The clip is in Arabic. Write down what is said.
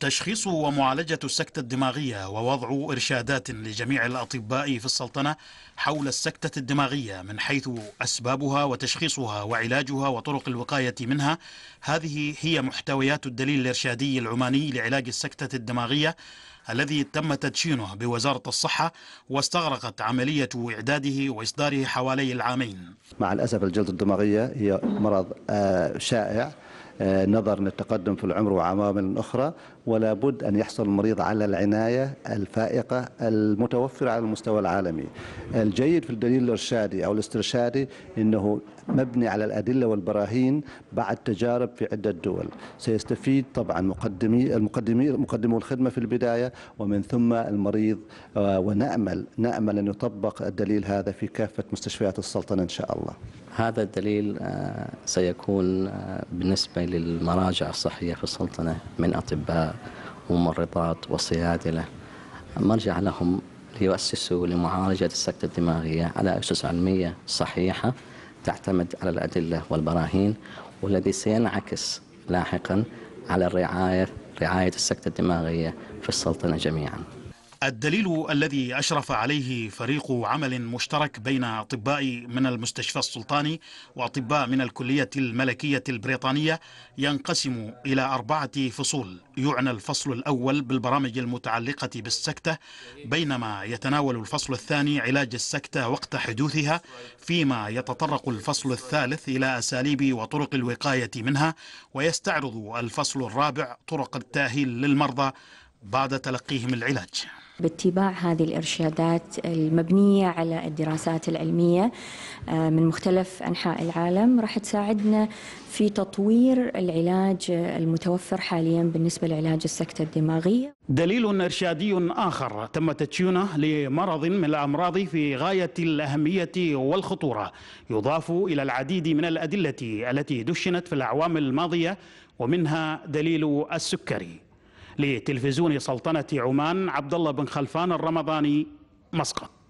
تشخيص ومعالجة السكتة الدماغية ووضع إرشادات لجميع الأطباء في السلطنة حول السكتة الدماغية من حيث أسبابها وتشخيصها وعلاجها وطرق الوقاية منها هذه هي محتويات الدليل الإرشادي العماني لعلاج السكتة الدماغية الذي تم تدشينه بوزارة الصحة واستغرقت عملية إعداده وإصداره حوالي العامين مع الأسف الجلد الدماغية هي مرض آه، شائع آه، نظرا للتقدم في العمر وعوامل أخرى ولا بد أن يحصل المريض على العناية الفائقة المتوفرة على المستوى العالمي الجيد في الدليل الإرشادي أو الاسترشادي أنه مبني على الأدلة والبراهين بعد تجارب في عدة دول سيستفيد طبعا مقدمي المقدمي مقدمو الخدمة في البداية ومن ثم المريض آه، ونأمل نأمل أن يطبق الدليل هذا في كافة مستشفيات السلطنة إن شاء الله هذا الدليل آه، سيكون آه، بالنسبة للمراجع الصحية في السلطنة من أطباء وممرضات وصيادلة مرجع لهم ليؤسسوا لمعالجة السكتة الدماغية على أسس علمية صحيحة تعتمد على الأدلة والبراهين والذي سينعكس لاحقا على الرعاية رعاية السكتة الدماغية في السلطنة جميعاً الدليل الذي أشرف عليه فريق عمل مشترك بين أطباء من المستشفى السلطاني وأطباء من الكلية الملكية البريطانية ينقسم إلى أربعة فصول يعنى الفصل الأول بالبرامج المتعلقة بالسكتة بينما يتناول الفصل الثاني علاج السكتة وقت حدوثها فيما يتطرق الفصل الثالث إلى أساليب وطرق الوقاية منها ويستعرض الفصل الرابع طرق التأهيل للمرضى بعد تلقيهم العلاج باتباع هذه الارشادات المبنيه على الدراسات العلميه آه، من مختلف انحاء العالم راح تساعدنا في تطوير العلاج المتوفر حاليا بالنسبه لعلاج السكته الدماغيه. دليل ارشادي اخر تم تدشينه لمرض من الامراض في غايه الاهميه والخطوره، يضاف الى العديد من الادله التي دشنت في الاعوام الماضيه ومنها دليل السكري. لتلفزيون سلطنة عمان عبد الله بن خلفان الرمضاني مسقط